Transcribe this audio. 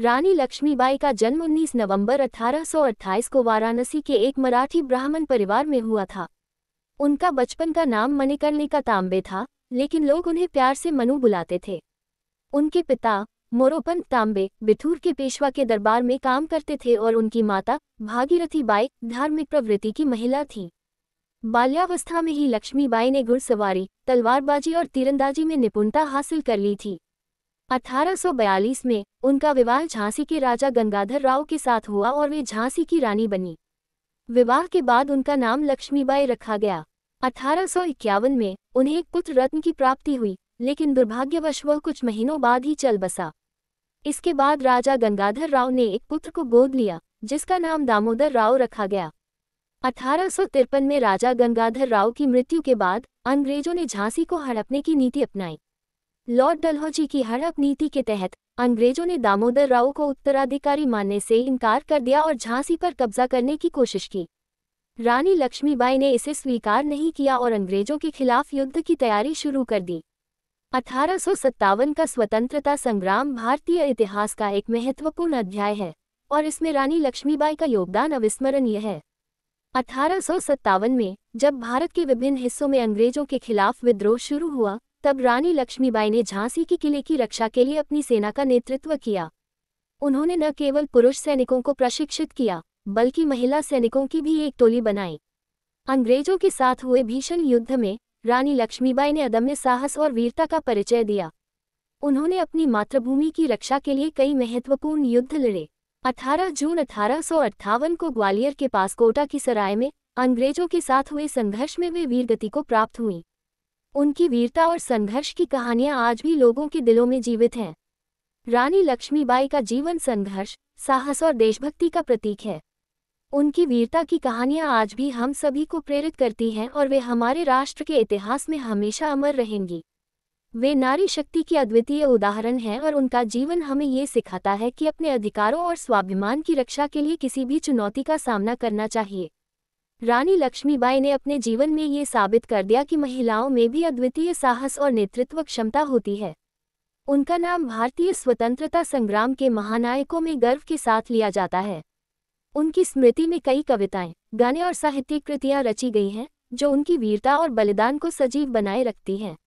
रानी लक्ष्मीबाई का जन्म 19 नवंबर अठारह को वाराणसी के एक मराठी ब्राह्मण परिवार में हुआ था उनका बचपन का नाम मणिकर्णी का तांबे था लेकिन लोग उन्हें प्यार से मनु बुलाते थे उनके पिता मोरोपन तांबे बिथूर के पेशवा के दरबार में काम करते थे और उनकी माता भागीरथी बाई धार्मिक प्रवृत्ति की महिला थीं बाल्यावस्था में ही लक्ष्मीबाई ने घुड़सवारी तलवारबाजी और तीरंदाजी में निपुणता हासिल कर ली थी 1842 में उनका विवाह झांसी के राजा गंगाधर राव के साथ हुआ और वे झांसी की रानी बनी विवाह के बाद उनका नाम लक्ष्मीबाई रखा गया अठारह में उन्हें एक पुत्र रत्न की प्राप्ति हुई लेकिन दुर्भाग्यवश वह कुछ महीनों बाद ही चल बसा इसके बाद राजा गंगाधर राव ने एक पुत्र को गोद लिया जिसका नाम दामोदर राव रखा गया अठारह में राजा गंगाधर राव की मृत्यु के बाद अंग्रेजों ने झांसी को हड़पने की नीति अपनाई लॉर्ड डलहौजी की हड़प नीति के तहत अंग्रेजों ने दामोदर राव को उत्तराधिकारी मानने से इनकार कर दिया और झांसी पर कब्जा करने की कोशिश की रानी लक्ष्मीबाई ने इसे स्वीकार नहीं किया और अंग्रेजों के खिलाफ युद्ध की तैयारी शुरू कर दी अठारह का स्वतंत्रता संग्राम भारतीय इतिहास का एक महत्वपूर्ण अध्याय है और इसमें रानी लक्ष्मीबाई का योगदान अविस्मरणीय है अठारह में जब भारत के विभिन्न हिस्सों में अंग्रेजों के खिलाफ विद्रोह शुरू हुआ तब रानी लक्ष्मीबाई ने झांसी के किले की रक्षा के लिए अपनी सेना का नेतृत्व किया उन्होंने न केवल पुरुष सैनिकों को प्रशिक्षित किया बल्कि महिला सैनिकों की भी एक टोली बनाई अंग्रेजों के साथ हुए भीषण युद्ध में रानी लक्ष्मीबाई ने अदम्य साहस और वीरता का परिचय दिया उन्होंने अपनी मातृभूमि की रक्षा के लिए कई महत्वपूर्ण युद्ध लड़े 18 जून अठारह को ग्वालियर के पास कोटा की सराय में अंग्रेजों के साथ हुए संघर्ष में वे वीरगति को प्राप्त हुई उनकी वीरता और संघर्ष की कहानियां आज भी लोगों के दिलों में जीवित हैं रानी लक्ष्मीबाई का जीवन संघर्ष साहस और देशभक्ति का प्रतीक है उनकी वीरता की कहानियां आज भी हम सभी को प्रेरित करती हैं और वे हमारे राष्ट्र के इतिहास में हमेशा अमर रहेंगी वे नारी शक्ति की अद्वितीय उदाहरण हैं और उनका जीवन हमें ये सिखाता है कि अपने अधिकारों और स्वाभिमान की रक्षा के लिए किसी भी चुनौती का सामना करना चाहिए रानी लक्ष्मीबाई ने अपने जीवन में ये साबित कर दिया कि महिलाओं में भी अद्वितीय साहस और नेतृत्व क्षमता होती है उनका नाम भारतीय स्वतंत्रता संग्राम के महानायकों में गर्व के साथ लिया जाता है उनकी स्मृति में कई कविताएं गाने और साहित्यिक कृतियां रची गई हैं जो उनकी वीरता और बलिदान को सजीव बनाए रखती हैं